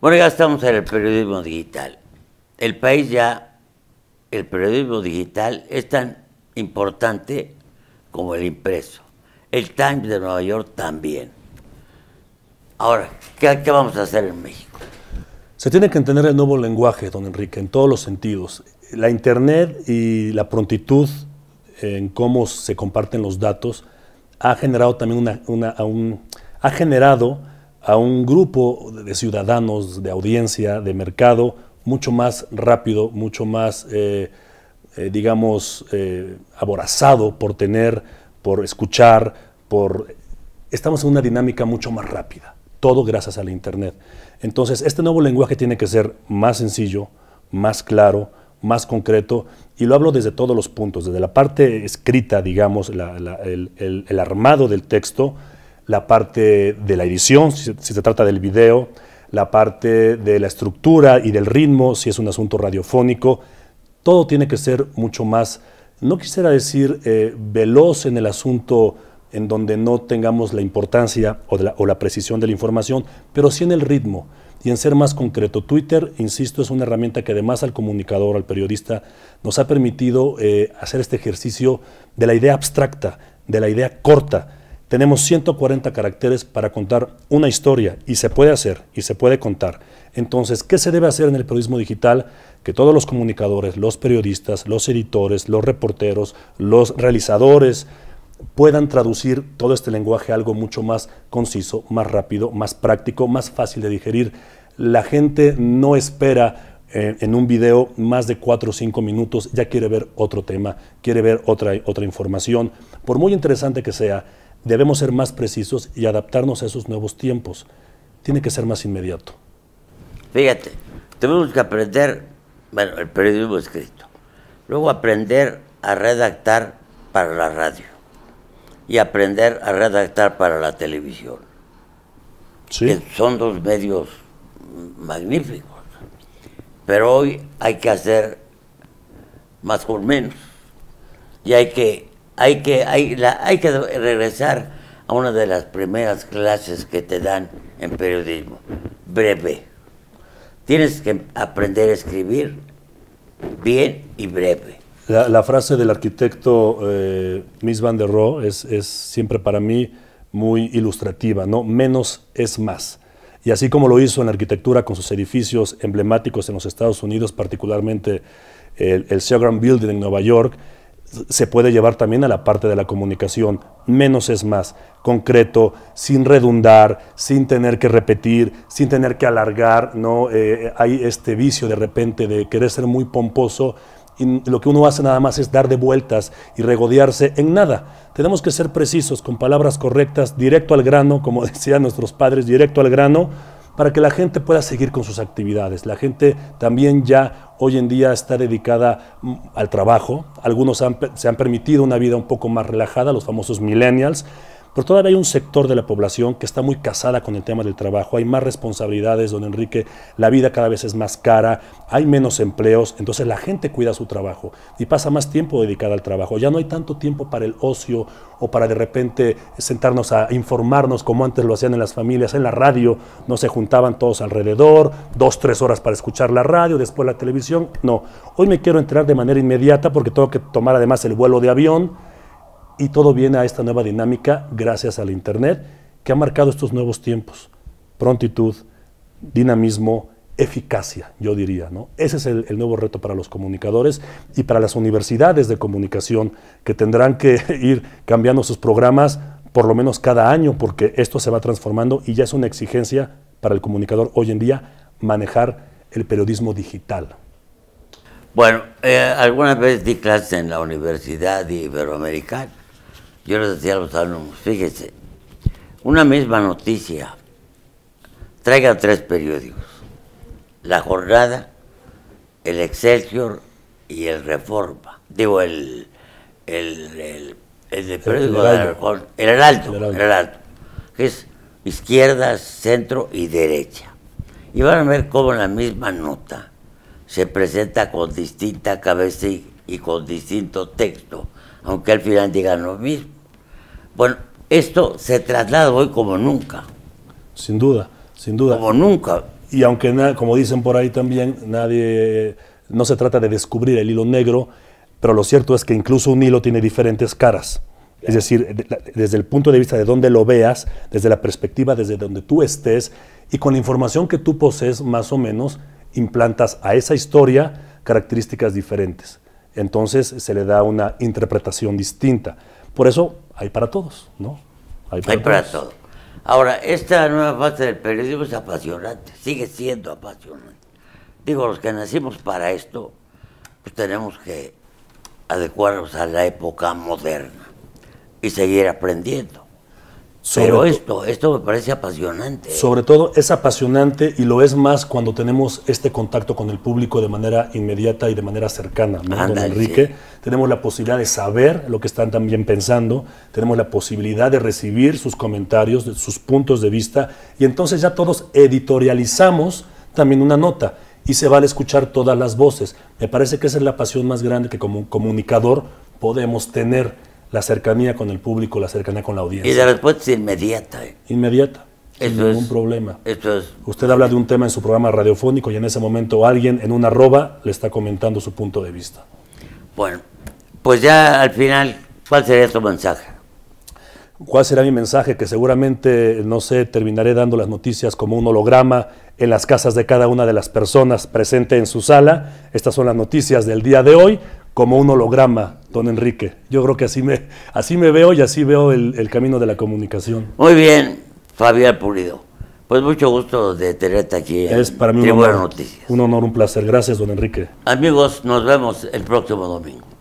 Bueno, ya estamos en el periodismo digital. El país ya, el periodismo digital es tan importante como el impreso. El Times de Nueva York también. Ahora, ¿qué, vamos a hacer en México? Se tiene que entender el nuevo lenguaje, don Enrique, en todos los sentidos. La Internet y la prontitud en cómo se comparten los datos ha generado también una, ha generado a un grupo de ciudadanos, de audiencia, de mercado, mucho más rápido, mucho más, eh, eh, digamos, eh, aborazado por tener, por escuchar, por... Estamos en una dinámica mucho más rápida, todo gracias a la Internet. Entonces, este nuevo lenguaje tiene que ser más sencillo, más claro, más concreto, y lo hablo desde todos los puntos, desde la parte escrita, digamos, el armado del texto, la parte de la edición, si, se trata del video, la parte de la estructura y del ritmo, si es un asunto radiofónico, todo tiene que ser mucho más, no quisiera decir eh, veloz en el asunto en donde no tengamos la importancia o, la, precisión de la información, pero sí en el ritmo y en ser más concreto. Twitter, insisto, es una herramienta que además al comunicador, al periodista, nos ha permitido eh, hacer este ejercicio de la idea abstracta, de la idea corta, tenemos 140 caracteres para contar una historia y se puede hacer y se puede contar. Entonces, ¿qué se debe hacer en el periodismo digital? Que todos los comunicadores, los periodistas, los editores, los reporteros, los realizadores puedan traducir todo este lenguaje a algo mucho más conciso, más rápido, más práctico, más fácil de digerir. La gente no espera eh, en un video más de 4 o 5 minutos, ya quiere ver otro tema, quiere ver otra, otra información, por muy interesante que sea. Debemos ser más precisos y adaptarnos a esos nuevos tiempos. Tiene que ser más inmediato. Fíjate, tenemos que aprender, bueno, el periodismo escrito, luego aprender a redactar para la radio y aprender a redactar para la televisión. son dos medios magníficos. Pero hoy hay que hacer más por menos. Y hay que hay que, regresar a una de las primeras clases que te dan en periodismo, breve. Tienes que aprender a escribir bien y breve. La, frase del arquitecto eh, Miss Van der Rohe es, siempre para mí muy ilustrativa, ¿no? Menos es más. Y así como lo hizo en la arquitectura con sus edificios emblemáticos en los Estados Unidos, particularmente el Seagram Building en Nueva York, se puede llevar también a la parte de la comunicación. Menos es más, concreto, sin redundar, sin tener que repetir, sin tener que alargar. ¿no? Eh, hay este vicio de repente de querer ser muy pomposo y lo que uno hace nada más es dar de vueltas y regodearse en nada. Tenemos que ser precisos, con palabras correctas, directo al grano, como decían nuestros padres, directo al grano para que la gente pueda seguir con sus actividades. La gente también ya hoy en día está dedicada mm, al trabajo. Algunos se han permitido una vida un poco más relajada, los famosos millennials pero todavía hay un sector de la población que está muy casada con el tema del trabajo. Hay más responsabilidades, don Enrique. La vida cada vez es más cara, hay menos empleos. Entonces la gente cuida su trabajo y pasa más tiempo dedicada al trabajo. Ya no hay tanto tiempo para el ocio o para de repente sentarnos a informarnos como antes lo hacían en las familias, en la radio. No se juntaban todos alrededor, dos, tres horas para escuchar la radio, después la televisión. No, hoy me quiero enterar de manera inmediata porque tengo que tomar además el vuelo de avión y todo viene a esta nueva dinámica gracias al Internet que ha marcado estos nuevos tiempos. Prontitud, dinamismo, eficacia, yo diría. ¿no? Ese es el, nuevo reto para los comunicadores y para las universidades de comunicación que tendrán que ir cambiando sus programas por lo menos cada año porque esto se va transformando y ya es una exigencia para el comunicador hoy en día manejar el periodismo digital. Bueno, eh, alguna vez di clases en la Universidad Iberoamericana yo les decía a los alumnos, fíjense, una misma noticia, traiga tres periódicos, La Jornada, el Excelsior y el Reforma, digo, el, el, el, periódico el, De el, Alto, el alto. que es izquierda, centro y derecha. Y van a ver cómo la misma nota se presenta con distinta cabeza y con distinto texto aunque al final digan lo mismo. Bueno, esto se traslada hoy como nunca. Sin duda, sin duda. Como nunca. Y aunque, como dicen por ahí también, nadie, no se trata de descubrir el hilo negro, pero lo cierto es que incluso un hilo tiene diferentes caras. Es decir, desde el punto de vista de donde lo veas, desde la perspectiva desde donde tú estés y con la información que tú posees, más o menos, implantas a esa historia características diferentes entonces se le da una interpretación distinta. Por eso hay para todos, ¿no? Hay para, todos. Ahora, esta nueva fase del periodismo es apasionante, sigue siendo apasionante. Digo, los que nacimos para esto, pues tenemos que adecuarnos a la época moderna y seguir aprendiendo. Pero esto, esto me parece apasionante. Sobre todo es apasionante y lo es más cuando tenemos este contacto con el público de manera inmediata y de manera cercana, Enrique. Tenemos la posibilidad de saber lo que están también pensando, tenemos la posibilidad de recibir sus comentarios, sus puntos de vista y entonces ya todos editorializamos también una nota y se a escuchar todas las voces. Me parece que esa es la pasión más grande que como comunicador podemos tener la cercanía con el público, la cercanía con la audiencia. Y la respuesta es inmediata. Eh. Inmediata. sin ningún problema. Entonces, Usted habla de un tema en su programa radiofónico y en ese momento alguien en una arroba le está comentando su punto de vista. Bueno, pues ya al final, ¿cuál sería su mensaje? ¿Cuál será mi mensaje? Que seguramente, no sé, terminaré dando las noticias como un holograma en las casas de cada una de las personas presente en su sala. Estas son las noticias del día de hoy como un holograma, don Enrique. Yo creo que así me, así me veo y así veo el, camino de la comunicación. Muy bien, Fabián Pulido. Pues mucho gusto de tenerte aquí. Es para mí un honor, un honor, un placer. Gracias, don Enrique. Amigos, nos vemos el próximo domingo.